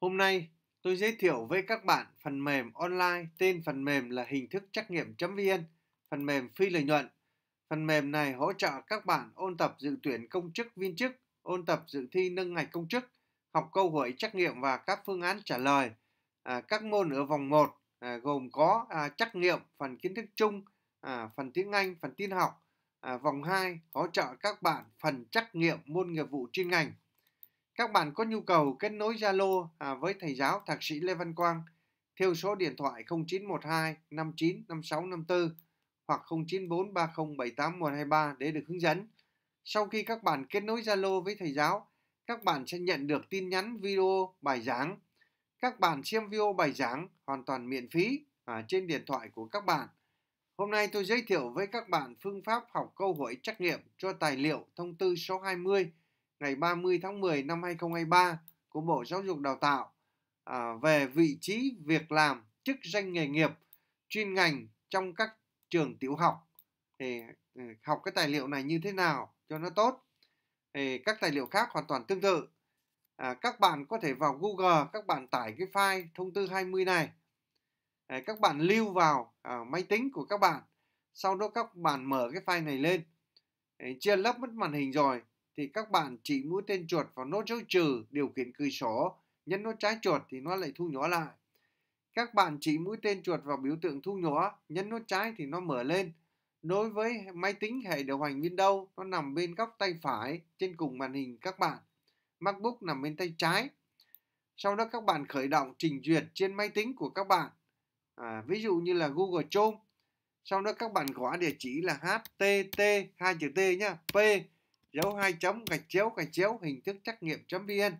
Hôm nay, tôi giới thiệu với các bạn phần mềm online tên phần mềm là hình thức trắc nghiệm.vn, phần mềm phi lợi nhuận. Phần mềm này hỗ trợ các bạn ôn tập dự tuyển công chức viên chức, ôn tập dự thi nâng ngạch công chức, học câu hỏi trắc nghiệm và các phương án trả lời. À, các môn ở vòng 1 à, gồm có à, trắc nghiệm, phần kiến thức chung, à, phần tiếng Anh, phần tin học. À, vòng 2 hỗ trợ các bạn phần trắc nghiệm môn nghiệp vụ chuyên ngành. Các bạn có nhu cầu kết nối Zalo à, với thầy giáo thạc sĩ Lê Văn Quang theo số điện thoại 0912 59 56 54 hoặc 094 30 78 123 để được hướng dẫn. Sau khi các bạn kết nối Zalo với thầy giáo, các bạn sẽ nhận được tin nhắn video bài giảng. Các bạn xem video bài giảng hoàn toàn miễn phí à, trên điện thoại của các bạn. Hôm nay tôi giới thiệu với các bạn phương pháp học câu hỏi trắc nghiệm cho tài liệu thông tư số 20 ngày 30 tháng 10 năm 2023 của Bộ Giáo dục Đào tạo à, về vị trí việc làm chức danh nghề nghiệp chuyên ngành trong các trường tiểu học thì ừ, học cái tài liệu này như thế nào cho nó tốt thì các tài liệu khác hoàn toàn tương tự à, các bạn có thể vào Google các bạn tải cái file thông tư 20 này à, các bạn lưu vào à, máy tính của các bạn sau đó các bạn mở cái file này lên à, chia lớp mất màn hình rồi thì các bạn chỉ mũi tên chuột vào nốt dấu trừ điều khiển cười số, nhấn nút trái chuột thì nó lại thu nhỏ lại. Các bạn chỉ mũi tên chuột vào biểu tượng thu nhỏ, nhấn nút trái thì nó mở lên. Đối với máy tính hệ điều hành Windows, nó nằm bên góc tay phải trên cùng màn hình các bạn. MacBook nằm bên tay trái. Sau đó các bạn khởi động trình duyệt trên máy tính của các bạn. À, ví dụ như là Google Chrome. Sau đó các bạn gõ địa chỉ là htt 2 t nhá, p dấu hai chấm gạch chéo gạch chéo hình thức trắc nghiệm chấm vn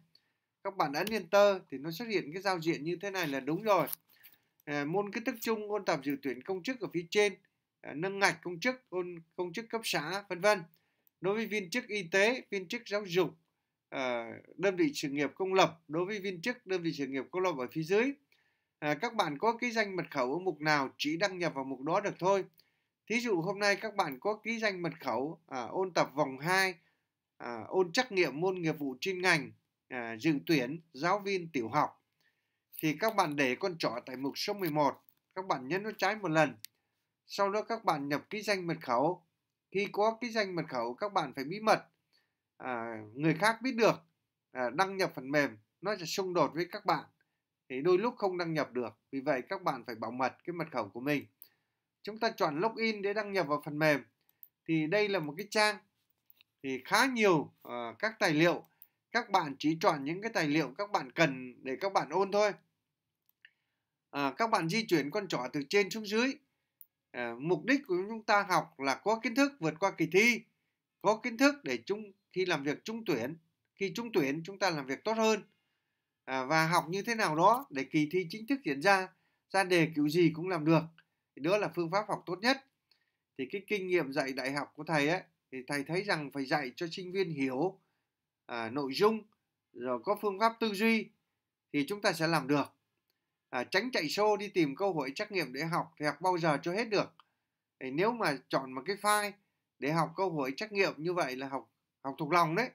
các bạn ấn enter thì nó xuất hiện cái giao diện như thế này là đúng rồi ờ, môn kiến thức chung ôn tập dự tuyển công chức ở phía trên ờ, nâng ngạch công chức ôn công chức cấp xã vân vân đối với viên chức y tế viên chức giáo dục ờ, đơn vị sự nghiệp công lập đối với viên chức đơn vị sự nghiệp công lập ở phía dưới các bạn có ký danh mật khẩu ở mục nào chỉ đăng nhập vào mục đó được thôi thí dụ hôm nay các bạn có ký danh mật khẩu à, ôn tập vòng 2 à, ôn trắc nghiệm môn nghiệp vụ chuyên ngành à, dự tuyển giáo viên tiểu học thì các bạn để con chó tại mục số 11 các bạn nhấn nó trái một lần sau đó các bạn nhập ký danh mật khẩu khi có ký danh mật khẩu các bạn phải bí mật à, người khác biết được à, đăng nhập phần mềm nó sẽ xung đột với các bạn thì đôi lúc không đăng nhập được vì vậy các bạn phải bảo mật cái mật khẩu của mình chúng ta chọn login để đăng nhập vào phần mềm thì đây là một cái trang thì khá nhiều uh, các tài liệu các bạn chỉ chọn những cái tài liệu các bạn cần để các bạn ôn thôi à, các bạn di chuyển con trỏ từ trên xuống dưới à, mục đích của chúng ta học là có kiến thức vượt qua kỳ thi có kiến thức để chúng khi làm việc trung tuyển khi trung tuyển chúng ta làm việc tốt hơn à, và học như thế nào đó để kỳ thi chính thức diễn ra ra đề kiểu gì cũng làm được đó là phương pháp học tốt nhất thì cái kinh nghiệm dạy đại học của thầy ấy thì thầy thấy rằng phải dạy cho sinh viên hiểu à, nội dung rồi có phương pháp tư duy thì chúng ta sẽ làm được à, tránh chạy xô đi tìm cơ hội trắc nghiệm để học thì học bao giờ cho hết được thì nếu mà chọn một cái file để học cơ hội trắc nghiệm như vậy là học học thuộc lòng đấy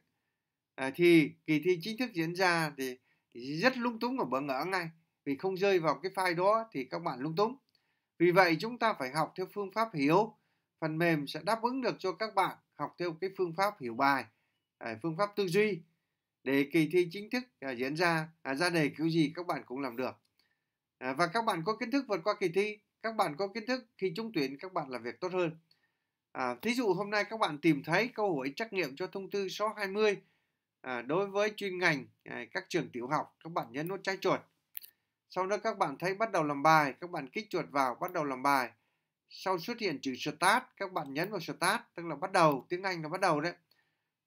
à, thì kỳ thi chính thức diễn ra thì, thì rất lung túng và bỡ ngỡ ngay vì không rơi vào cái file đó thì các bạn lung túng vì vậy chúng ta phải học theo phương pháp hiểu phần mềm sẽ đáp ứng được cho các bạn học theo cái phương pháp hiểu bài à, phương pháp tư duy để kỳ thi chính thức à, diễn ra à, ra đề kiểu gì các bạn cũng làm được và các bạn có kiến thức vượt qua kỳ thi các bạn có kiến thức khi trúng tuyển các bạn làm việc tốt hơn à, thí dụ hôm nay các bạn tìm thấy câu hỏi trắc nghiệm cho thông tư số 20 à, đối với chuyên ngành à, các trường tiểu học các bạn nhấn nút trái chuột sau đó các bạn thấy bắt đầu làm bài các bạn kích chuột vào bắt đầu làm bài sau xuất hiện chữ start các bạn nhấn vào start tức là bắt đầu tiếng Anh là bắt đầu đấy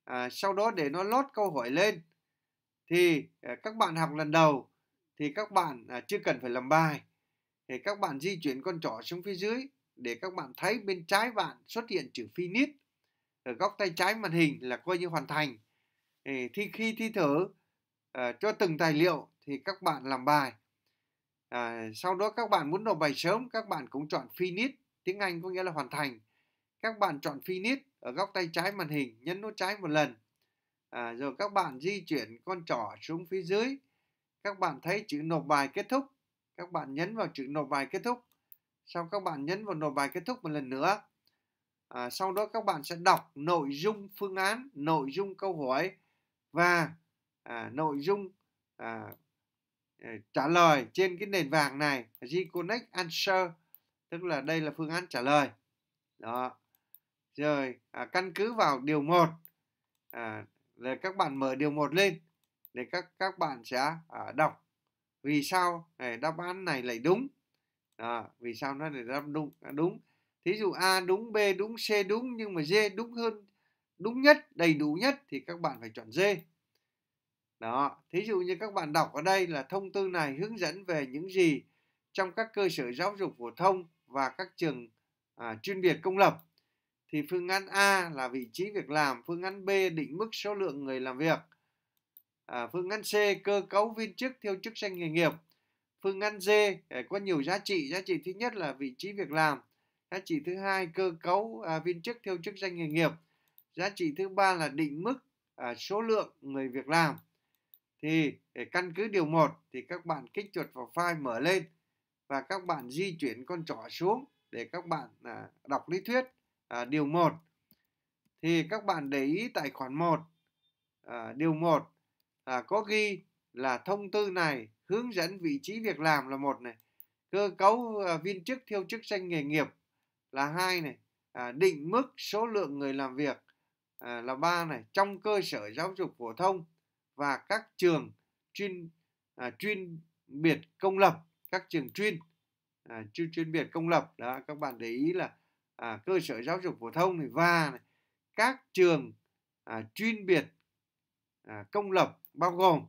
à, sau đó để nó lót câu hỏi lên thì à, các bạn học lần đầu thì các bạn à, chưa cần phải làm bài thì các bạn di chuyển con trỏ xuống phía dưới để các bạn thấy bên trái bạn xuất hiện chữ finish ở góc tay trái màn hình là coi như hoàn thành thì khi thi thử à, cho từng tài liệu thì các bạn làm bài à, sau đó các bạn muốn nộp bài sớm các bạn cũng chọn finish tiếng Anh có nghĩa là hoàn thành. Các bạn chọn Finish ở góc tay trái màn hình, nhấn nút trái một lần. À, rồi các bạn di chuyển con trỏ xuống phía dưới. Các bạn thấy chữ nộp bài kết thúc. Các bạn nhấn vào chữ nộp bài kết thúc. Sau các bạn nhấn vào nộp bài kết thúc một lần nữa. À, sau đó các bạn sẽ đọc nội dung phương án, nội dung câu hỏi và à, nội dung à, à trả lời trên cái nền vàng này Reconnect Answer tức là đây là phương án trả lời đó rồi à, căn cứ vào điều 1 à, rồi các bạn mở điều 1 lên để các các bạn sẽ à, đọc vì sao này, đáp án này lại đúng đó, vì sao nó lại đáp đúng à, đúng thí dụ a đúng b đúng c đúng nhưng mà d đúng hơn đúng nhất đầy đủ nhất thì các bạn phải chọn d đó thí dụ như các bạn đọc ở đây là thông tư này hướng dẫn về những gì trong các cơ sở giáo dục phổ thông và các trường à, chuyên biệt công lập thì phương án A là vị trí việc làm, phương án B định mức số lượng người làm việc, à, phương án C cơ cấu viên chức theo chức danh nghề nghiệp, phương án D à, có nhiều giá trị, giá trị thứ nhất là vị trí việc làm, giá trị thứ hai cơ cấu à, viên chức theo chức danh nghề nghiệp, giá trị thứ ba là định mức à, số lượng người việc làm. Thì để căn cứ điều 1 thì các bạn kích chuột vào file mở lên và các bạn di chuyển con trỏ xuống để các bạn à, đọc lý thuyết à, điều 1 thì các bạn để ý tại khoản 1 à, điều 1 à, có ghi là thông tư này hướng dẫn vị trí việc làm là một này cơ cấu à, viên chức theo chức danh nghề nghiệp là hai này à, định mức số lượng người làm việc à, là ba này trong cơ sở giáo dục phổ thông và các trường chuyên à, chuyên biệt công lập các trường chuyên à, chuyên chuyên biệt công lập đó các bạn để ý là à, cơ sở giáo dục phổ thông này và này, các trường à, chuyên biệt à, công lập bao gồm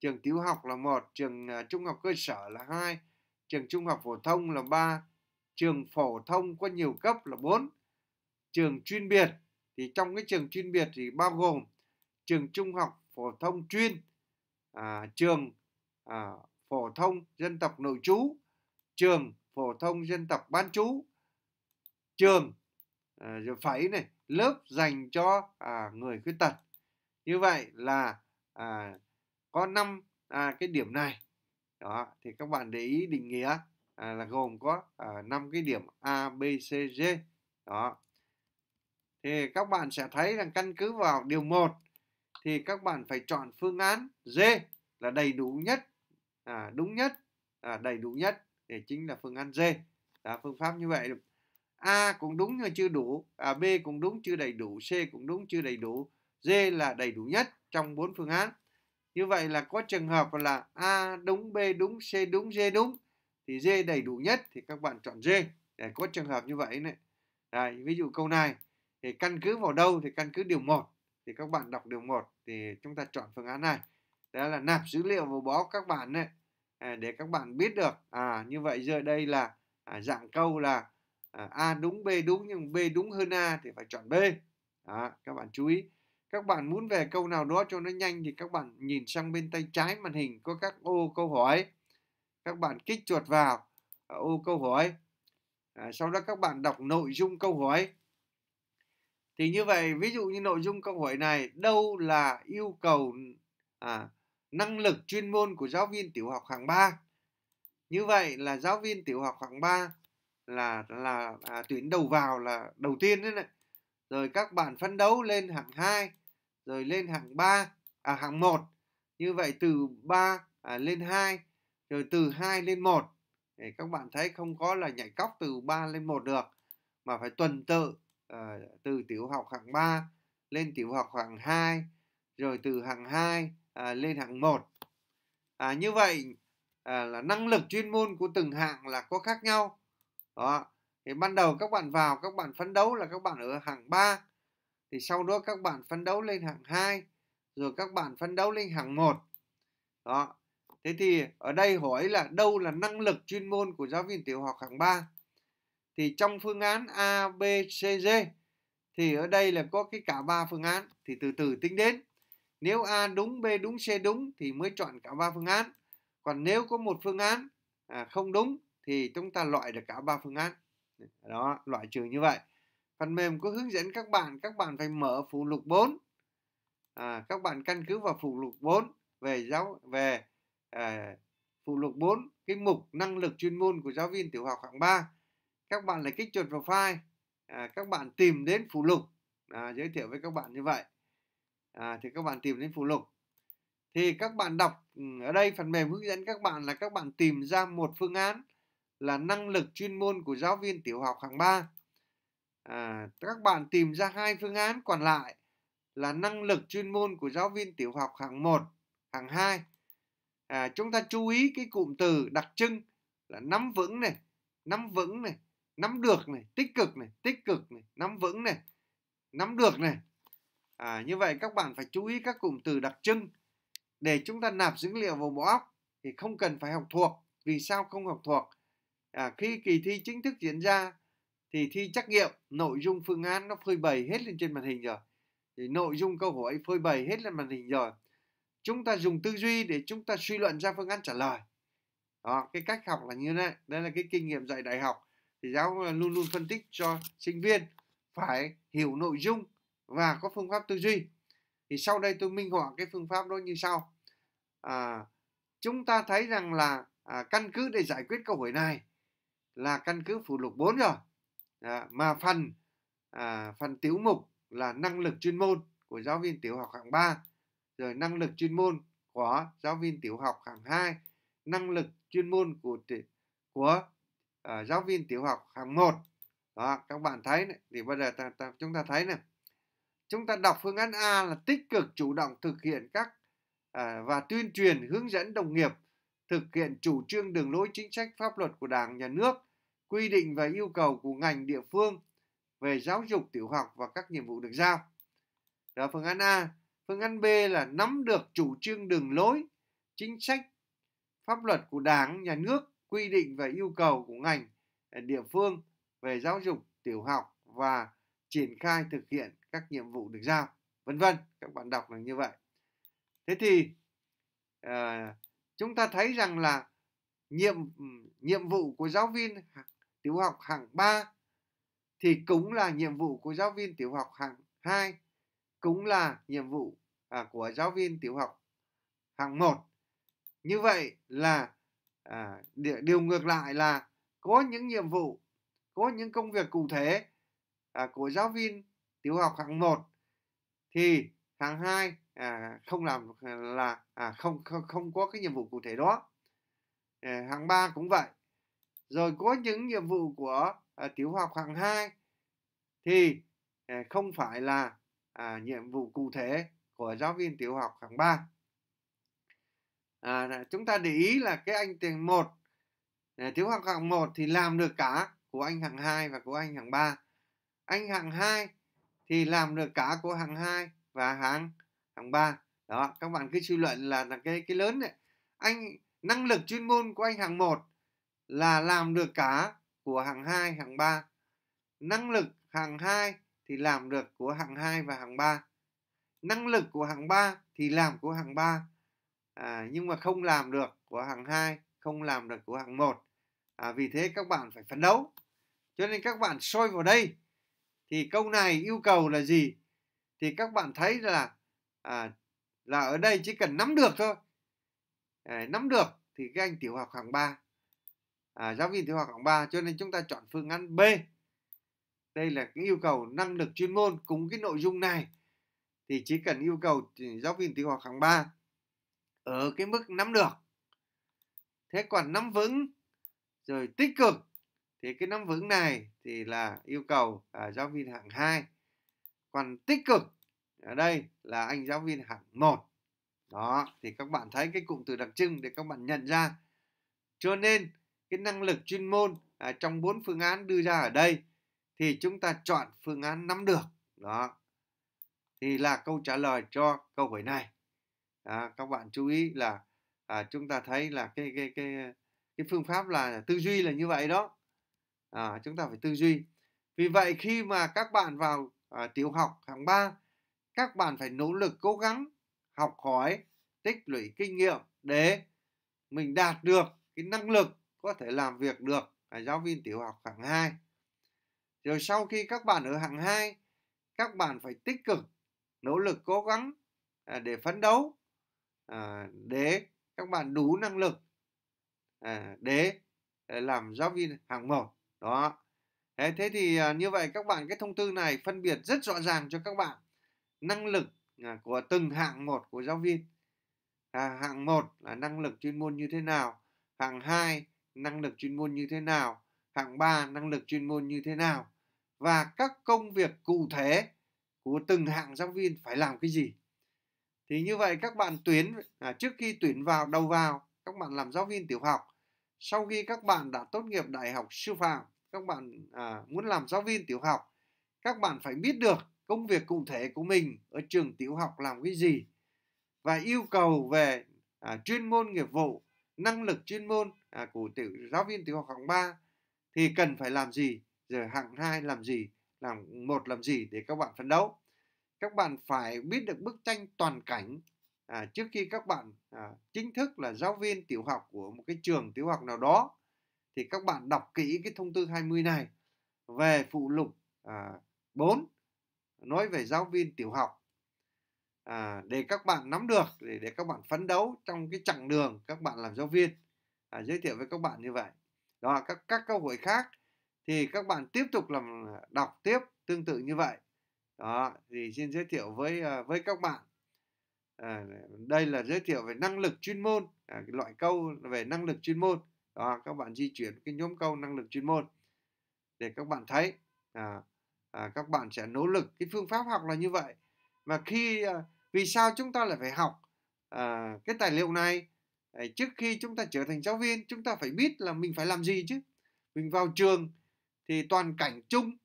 trường tiểu học là một trường à, trung học cơ sở là hai trường trung học phổ thông là ba trường phổ thông có nhiều cấp là bốn trường chuyên biệt thì trong cái trường chuyên biệt thì bao gồm trường trung học phổ thông chuyên à, trường à, phổ thông dân tộc nội trú, trường phổ thông dân tộc bán trú, trường rồi à, phải này, lớp dành cho à, người khuyết tật. Như vậy là à, có năm à, cái điểm này. Đó, thì các bạn để ý định nghĩa à, là gồm có à, cái điểm A, B, C, D. Đó. Thì các bạn sẽ thấy rằng căn cứ vào điều 1 thì các bạn phải chọn phương án D là đầy đủ nhất à, đúng nhất à, đầy đủ nhất để chính là phương án D là phương pháp như vậy A cũng đúng nhưng chưa đủ à, B cũng đúng chưa đầy đủ C cũng đúng chưa đầy đủ D là đầy đủ nhất trong bốn phương án như vậy là có trường hợp là A đúng B đúng C đúng D đúng thì D đầy đủ nhất thì các bạn chọn D để có trường hợp như vậy này Đấy, ví dụ câu này thì căn cứ vào đâu thì căn cứ điều 1 thì các bạn đọc điều 1 thì chúng ta chọn phương án này đó là nạp dữ liệu vào bó các bạn đấy à, để các bạn biết được à như vậy giờ đây là à, dạng câu là à, a đúng b đúng nhưng b đúng hơn a thì phải chọn b đó, các bạn chú ý các bạn muốn về câu nào đó cho nó nhanh thì các bạn nhìn sang bên tay trái màn hình có các ô câu hỏi các bạn kích chuột vào à, ô câu hỏi à, sau đó các bạn đọc nội dung câu hỏi thì như vậy ví dụ như nội dung câu hỏi này đâu là yêu cầu à, năng lực chuyên môn của giáo viên tiểu học hạng 3. Như vậy là giáo viên tiểu học hạng 3 là là à, tuyển đầu vào là đầu tiên đấy này. Rồi các bạn phấn đấu lên hạng 2, rồi lên hạng 3, à hạng 1. Như vậy từ 3 à, lên 2, rồi từ 2 lên 1. Để các bạn thấy không có là nhảy cóc từ 3 lên 1 được mà phải tuần tự à, từ tiểu học hạng 3 lên tiểu học hạng 2 rồi từ hạng 2 à, lên hạng 1. À, như vậy à, là năng lực chuyên môn của từng hạng là có khác nhau. Đó. Thì ban đầu các bạn vào các bạn phấn đấu là các bạn ở hạng 3. Thì sau đó các bạn phấn đấu lên hạng 2, rồi các bạn phấn đấu lên hạng 1. Đó. Thế thì ở đây hỏi là đâu là năng lực chuyên môn của giáo viên tiểu học hạng 3? Thì trong phương án A, B, C, D thì ở đây là có cái cả ba phương án thì từ từ tính đến nếu A đúng, B đúng, C đúng thì mới chọn cả ba phương án. Còn nếu có một phương án à, không đúng thì chúng ta loại được cả ba phương án. Đó, loại trừ như vậy. Phần mềm có hướng dẫn các bạn, các bạn phải mở phụ lục 4. À, các bạn căn cứ vào phụ lục 4 về giáo về à, phụ lục 4 cái mục năng lực chuyên môn của giáo viên tiểu học hạng 3. Các bạn lại kích chuột vào file, à, các bạn tìm đến phụ lục. À, giới thiệu với các bạn như vậy à, thì các bạn tìm đến phụ lục thì các bạn đọc ừ, ở đây phần mềm hướng dẫn các bạn là các bạn tìm ra một phương án là năng lực chuyên môn của giáo viên tiểu học hạng 3 à, các bạn tìm ra hai phương án còn lại là năng lực chuyên môn của giáo viên tiểu học hạng 1 hạng 2 à, chúng ta chú ý cái cụm từ đặc trưng là nắm vững này nắm vững này nắm được này tích cực này tích cực này nắm vững này nắm được này À, như vậy các bạn phải chú ý các cụm từ đặc trưng để chúng ta nạp dữ liệu vào bộ óc thì không cần phải học thuộc. Vì sao không học thuộc? À, khi kỳ thi chính thức diễn ra thì thi trắc nghiệm nội dung phương án nó phơi bày hết lên trên màn hình rồi. Thì nội dung câu hỏi phơi bày hết lên màn hình rồi. Chúng ta dùng tư duy để chúng ta suy luận ra phương án trả lời. Đó, cái cách học là như thế này. Đây là cái kinh nghiệm dạy đại học. Thì giáo luôn luôn phân tích cho sinh viên phải hiểu nội dung và có phương pháp tư duy thì sau đây tôi minh họa cái phương pháp đó như sau à, chúng ta thấy rằng là à, căn cứ để giải quyết câu hỏi này là căn cứ phụ lục 4 rồi à, mà phần à, phần tiểu mục là năng lực chuyên môn của giáo viên tiểu học hạng 3 rồi năng lực chuyên môn của giáo viên tiểu học hạng 2 năng lực chuyên môn của của à, giáo viên tiểu học hạng 1 đó các bạn thấy này, thì bây giờ ta, ta, chúng ta thấy này chúng ta đọc phương án A là tích cực chủ động thực hiện các à, và tuyên truyền hướng dẫn đồng nghiệp thực hiện chủ trương đường lối chính sách pháp luật của Đảng, Nhà nước, quy định và yêu cầu của ngành địa phương về giáo dục tiểu học và các nhiệm vụ được giao. Đó phương án A. Phương án B là nắm được chủ trương đường lối, chính sách, pháp luật của Đảng, Nhà nước, quy định và yêu cầu của ngành à, địa phương về giáo dục tiểu học và triển khai thực hiện các nhiệm vụ được giao vân vân các bạn đọc là như vậy thế thì à, chúng ta thấy rằng là nhiệm nhiệm vụ của giáo viên tiểu học hạng 3 thì cũng là nhiệm vụ của giáo viên tiểu học hạng 2 cũng là nhiệm vụ à, của giáo viên tiểu học hạng 1 như vậy là à, điều ngược lại là có những nhiệm vụ có những công việc cụ thể à, của giáo viên tiểu học hạng 1 thì hạng 2 à, không làm à, là à, không, không không có cái nhiệm vụ cụ thể đó à, hạng 3 cũng vậy rồi có những nhiệm vụ của à, tiểu học hạng 2 thì à, không phải là à, nhiệm vụ cụ thể của giáo viên tiểu học hạng 3 à, chúng ta để ý là cái anh tiền 1 à, tiểu học hạng 1 thì làm được cả của anh hạng 2 và của anh hạng 3 anh hạng 2 thì làm được cả của hạng 2 và hạng hạng 3 đó các bạn cứ suy luận là, là cái cái lớn đấy anh năng lực chuyên môn của anh hạng 1 là làm được cả của hạng 2, hạng 3. Năng lực hạng 2 thì làm được của hạng 2 và hạng 3. Năng lực của hạng 3 thì làm của hạng 3 à, nhưng mà không làm được của hạng 2, không làm được của hạng 1. À, vì thế các bạn phải phấn đấu. Cho nên các bạn soi vào đây thì câu này yêu cầu là gì thì các bạn thấy là à, là ở đây chỉ cần nắm được thôi à, nắm được thì các anh tiểu học hạng 3 à, giáo viên tiểu học hạng 3 cho nên chúng ta chọn phương án B đây là cái yêu cầu năng lực chuyên môn cùng cái nội dung này thì chỉ cần yêu cầu giáo viên tiểu học hạng 3 ở cái mức nắm được thế còn nắm vững rồi tích cực thì cái nắm vững này thì là yêu cầu à, giáo viên hạng 2 còn tích cực ở đây là anh giáo viên hạng 1 đó thì các bạn thấy cái cụm từ đặc trưng để các bạn nhận ra cho nên cái năng lực chuyên môn à, trong bốn phương án đưa ra ở đây thì chúng ta chọn phương án nắm được đó thì là câu trả lời cho câu hỏi này à, các bạn chú ý là à, chúng ta thấy là cái cái cái cái phương pháp là tư duy là như vậy đó à, chúng ta phải tư duy vì vậy khi mà các bạn vào à, tiểu học hạng 3 các bạn phải nỗ lực cố gắng học hỏi tích lũy kinh nghiệm để mình đạt được cái năng lực có thể làm việc được là giáo viên tiểu học hạng 2 rồi sau khi các bạn ở hạng 2 các bạn phải tích cực nỗ lực cố gắng à, để phấn đấu à, để các bạn đủ năng lực à, để à, làm giáo viên hạng 1 đó thế thì à, như vậy các bạn cái thông tư này phân biệt rất rõ ràng cho các bạn năng lực à, của từng hạng một của giáo viên à, hạng một là năng lực chuyên môn như thế nào hạng 2 năng lực chuyên môn như thế nào hạng 3 năng lực chuyên môn như thế nào và các công việc cụ thể của từng hạng giáo viên phải làm cái gì thì như vậy các bạn tuyển à, trước khi tuyển vào đầu vào các bạn làm giáo viên tiểu học sau khi các bạn đã tốt nghiệp đại học sư phạm các bạn à, muốn làm giáo viên tiểu học các bạn phải biết được công việc cụ thể của mình ở trường tiểu học làm cái gì và yêu cầu về à, chuyên môn nghiệp vụ năng lực chuyên môn à, của tiểu giáo viên tiểu học hạng 3 thì cần phải làm gì rồi hạng 2 làm gì làm một làm gì để các bạn phấn đấu các bạn phải biết được bức tranh toàn cảnh à, trước khi các bạn à, chính thức là giáo viên tiểu học của một cái trường tiểu học nào đó thì các bạn đọc kỹ cái thông tư 20 này về phụ lục à, 4 nói về giáo viên tiểu học à, để các bạn nắm được để để các bạn phấn đấu trong cái chặng đường các bạn làm giáo viên à, giới thiệu với các bạn như vậy đó các các câu hỏi khác thì các bạn tiếp tục làm à, đọc tiếp tương tự như vậy đó thì xin giới thiệu với à, với các bạn à, đây là giới thiệu về năng lực chuyên môn à, loại câu về năng lực chuyên môn à, các bạn di chuyển cái nhóm câu năng lực chuyên môn để các bạn thấy à, à, các bạn sẽ nỗ lực cái phương pháp học là như vậy mà khi à, vì sao chúng ta lại phải học à, cái tài liệu này à, trước khi chúng ta trở thành giáo viên chúng ta phải biết là mình phải làm gì chứ mình vào trường thì toàn cảnh chung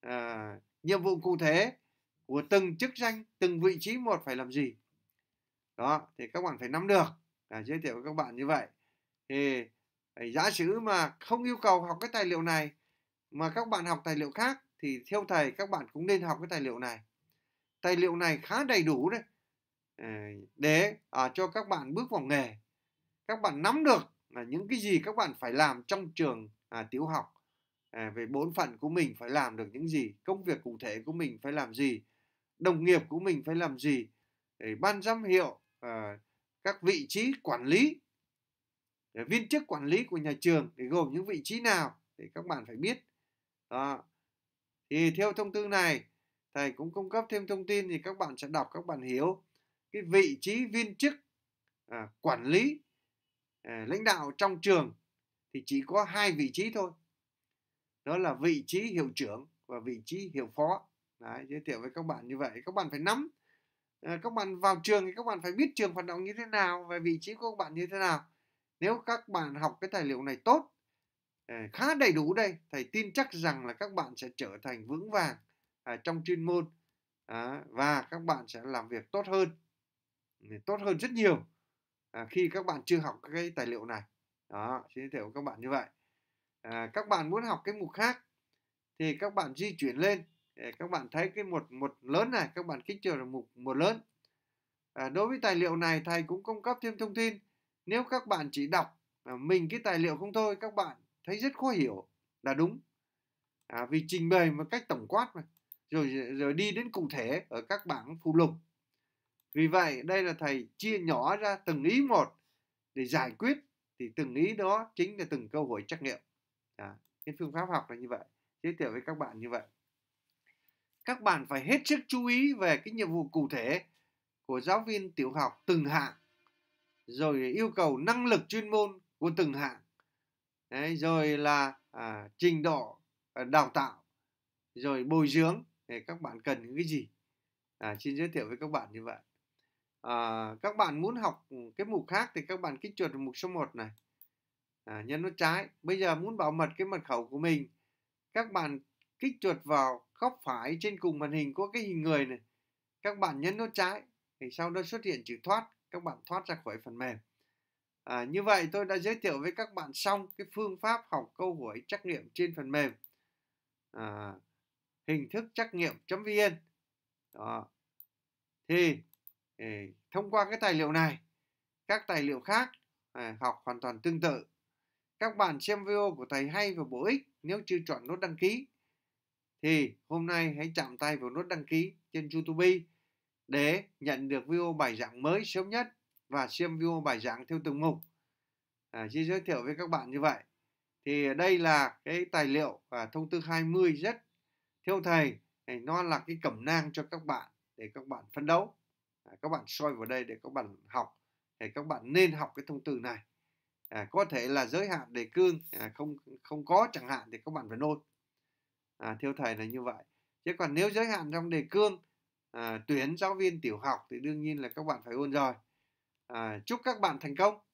à, nhiệm vụ cụ thể của từng chức danh từng vị trí một phải làm gì đó thì các bạn phải nắm được à, giới thiệu với các bạn như vậy thì giả sử mà không yêu cầu học cái tài liệu này mà các bạn học tài liệu khác thì theo thầy các bạn cũng nên học cái tài liệu này tài liệu này khá đầy đủ đấy ờ, để à, cho các bạn bước vào nghề các bạn nắm được là những cái gì các bạn phải làm trong trường à, tiểu học à, về bốn phận của mình phải làm được những gì công việc cụ thể của mình phải làm gì đồng nghiệp của mình phải làm gì để ban giám hiệu à, các vị trí quản lý viên chức quản lý của nhà trường thì gồm những vị trí nào thì các bạn phải biết đó. thì theo thông tư này thầy cũng cung cấp thêm thông tin thì các bạn sẽ đọc các bạn hiểu cái vị trí viên chức à, quản lý à, lãnh đạo trong trường thì chỉ có hai vị trí thôi đó là vị trí hiệu trưởng và vị trí hiệu phó Đấy, giới thiệu với các bạn như vậy các bạn phải nắm à, các bạn vào trường thì các bạn phải biết trường hoạt động như thế nào và vị trí của các bạn như thế nào nếu các bạn học cái tài liệu này tốt, ờ, khá đầy đủ đây, thầy tin chắc rằng là các bạn sẽ trở thành vững vàng à, trong chuyên môn và các bạn sẽ làm việc tốt hơn, tốt hơn rất nhiều à, khi các bạn chưa học cái tài liệu này. Đó, xin giới thiệu các bạn như vậy. À, các bạn muốn học cái mục khác thì các bạn di chuyển lên để các bạn thấy cái một một lớn này các bạn kích trở là mục một lớn à, đối với tài liệu này thầy cũng cung cấp thêm thông tin nếu các bạn chỉ đọc à, mình cái tài liệu không thôi các bạn thấy rất khó hiểu là đúng à, vì trình bày một cách tổng quát mà rồi rồi đi đến cụ thể ở các bảng phụ lục vì vậy đây là thầy chia nhỏ ra từng ý một để giải quyết thì từng ý đó chính là từng câu hỏi trắc nghiệm à, cái phương pháp học là như vậy giới thiệu với các bạn như vậy các bạn phải hết sức chú ý về cái nhiệm vụ cụ thể của giáo viên tiểu học từng hạng rồi yêu cầu năng lực chuyên môn của từng hạng Đấy, rồi là à, trình độ à, đào tạo rồi bồi dưỡng để các bạn cần những cái gì à, xin giới thiệu với các bạn như vậy à, các bạn muốn học cái mục khác thì các bạn kích chuột vào mục số 1 này à, nhân nút trái bây giờ muốn bảo mật cái mật khẩu của mình các bạn kích chuột vào góc phải trên cùng màn hình có cái hình người này các bạn nhấn nút trái thì sau đó xuất hiện chữ thoát các bạn thoát ra khỏi phần mềm. À, như vậy tôi đã giới thiệu với các bạn xong cái phương pháp học câu hỏi trắc nghiệm trên phần mềm à, hình thức trắc nghiệm.vn đó thì, thông qua cái tài liệu này các tài liệu khác à, học hoàn toàn tương tự các bạn xem video của thầy hay và bổ ích nếu chưa chọn nút đăng ký thì hôm nay hãy chạm tay vào nút đăng ký trên YouTube để nhận được video bài giảng mới sớm nhất và xem video bài giảng theo từng mục à, xin giới thiệu với các bạn như vậy thì đây là cái tài liệu và thông tư 20 rất theo thầy nó là cái cẩm nang cho các bạn để các bạn phấn đấu à, các bạn soi vào đây để các bạn học để các bạn nên học cái thông tư này à, có thể là giới hạn đề cương à, không không có chẳng hạn thì các bạn phải nôn à, theo thầy là như vậy chứ còn nếu giới hạn trong đề cương à, ờ, tuyến giáo viên tiểu học thì đương nhiên là các bạn phải ôn rồi à, ờ, chúc các bạn thành công